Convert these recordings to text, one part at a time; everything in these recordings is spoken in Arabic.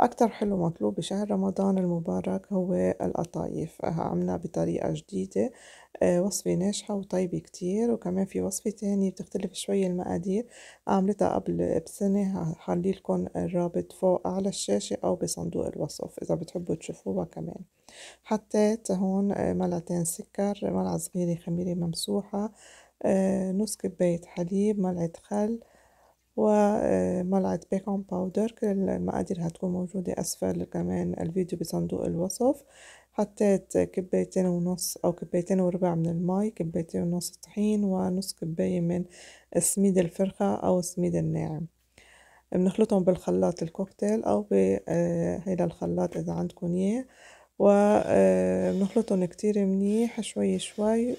أكتر حلو مطلوب بشهر رمضان المبارك هو القطايف آه، عملنا بطريقة جديدة آه، وصفة ناجحة وطيبة كتير وكمان في وصفة تانية بتختلف شوي المقادير عملتها قبل بسنة هحليلكن لكم الرابط فوق على الشاشة أو بصندوق الوصف إذا بتحبوا تشوفوها كمان حطيت هون آه، ملعتين سكر ملعقة صغيرة خميرة ممسوحة نص كباية حليب ملعقة خل وملعقة بيكنج باودر كل المقادير هتكون موجودة أسفل كمان الفيديو بصندوق الوصف حطيت كبايتين ونص أو كبايتين وربع من المي كبايتين ونص طحين ونص كباية من سميد الفرخة أو سميد الناعم بنخلطهم بالخلاط الكوكتيل أو بهيدا آه، الخلاط إذا عندكم إياه وبنخلطهم آه، كتير منيح شوي شوي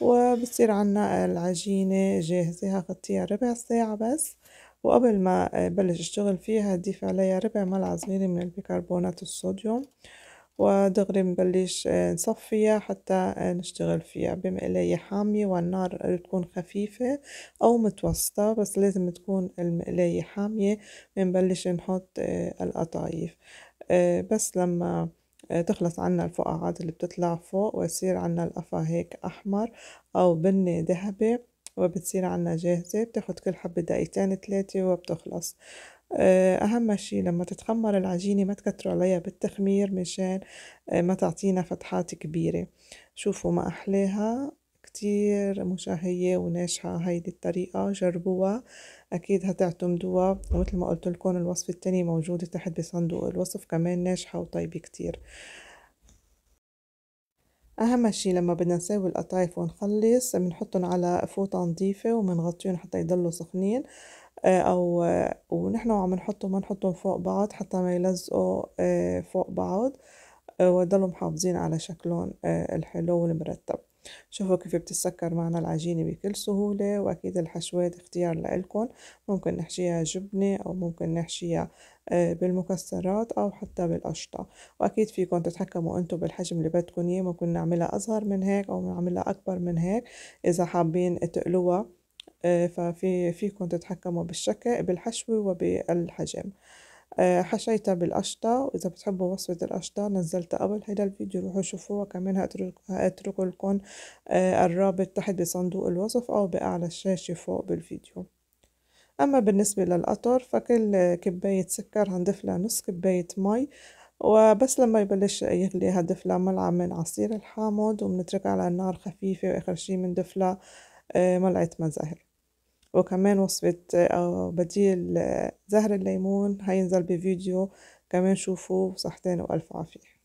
وبصير عنا العجينة جاهزة هاخدتيها ربع ساعة بس وقبل ما بلش اشتغل فيها ضيف عليها ربع ملعقة صغيرة من البيكربونات الصوديوم ودغري بنبلش نصفيها حتى نشتغل فيها بمقلاية حامية والنار تكون خفيفة أو متوسطة بس لازم تكون المقلاية حامية بنبلش نحط القطايف بس لما آه، تخلص عنا الفقاعات اللي بتطلع فوق ويصير عنا القفا هيك أحمر أو بني ذهبي وبتصير عنا جاهزة بتاخد كل حبة دقيقتين تلاتة وبتخلص آه، أهم شي لما تتخمر العجينة ما تكتروا عليها بالتخمير مشان آه، ما تعطينا فتحات كبيرة شوفوا ما أحلاها كتير مشاهية وناجحة هيدي الطريقة جربوها أكيد هتعتمدوها ومثل ما قلت لكم الوصفة التانية موجودة تحت بصندوق الوصف كمان ناجحة وطيبة كتير أهم شي لما بدنا نساوي القطايف ونخلص بنحطهم على فوطة نظيفة وبنغطيهم حتى يضلوا سخنين آه، أو آه، ونحن وعم نحطهم ما نحطهم فوق بعض حتى ما يلزقوا آه، فوق بعض آه، ويضلوا محافظين على شكلهم آه، الحلو والمرتب شوفوا كيف بتسكر معنا العجينة بكل سهولة وأكيد الحشوات اختيار لإلكم ممكن نحشيها جبنة أو ممكن نحشيها آه، بالمكسرات أو حتى بالقشطة وأكيد فيكم تتحكموا أنتم بالحجم اللي بدكم إياه ممكن نعملها أصغر من هيك أو نعملها أكبر من هيك إذا حابين تقلوها ففي فيكم تتحكموا بالشكل بالحشوة وبالحجم آه، حشيتها بالقشطة وإذا بتحبوا وصفة القشطة نزلتها قبل هيدا الفيديو روحوا شوفوها كمان هأترك لكم آه، الرابط تحت بصندوق الوصف أو بأعلى الشاشة فوق بالفيديو أما بالنسبة للقطر فكل كباية سكر هنضيف لها نص كباية مي وبس لما يبلش يغلي هنضيف لها ملعقة من عصير الحامض وبنتركها على النار خفيفة وآخر شي بنضيف لها آه، ملعقة مزهر وكمان وصفة أو آه، بديل زهر الليمون هينزل بفيديو كمان شوفوا صحتين وألف عافية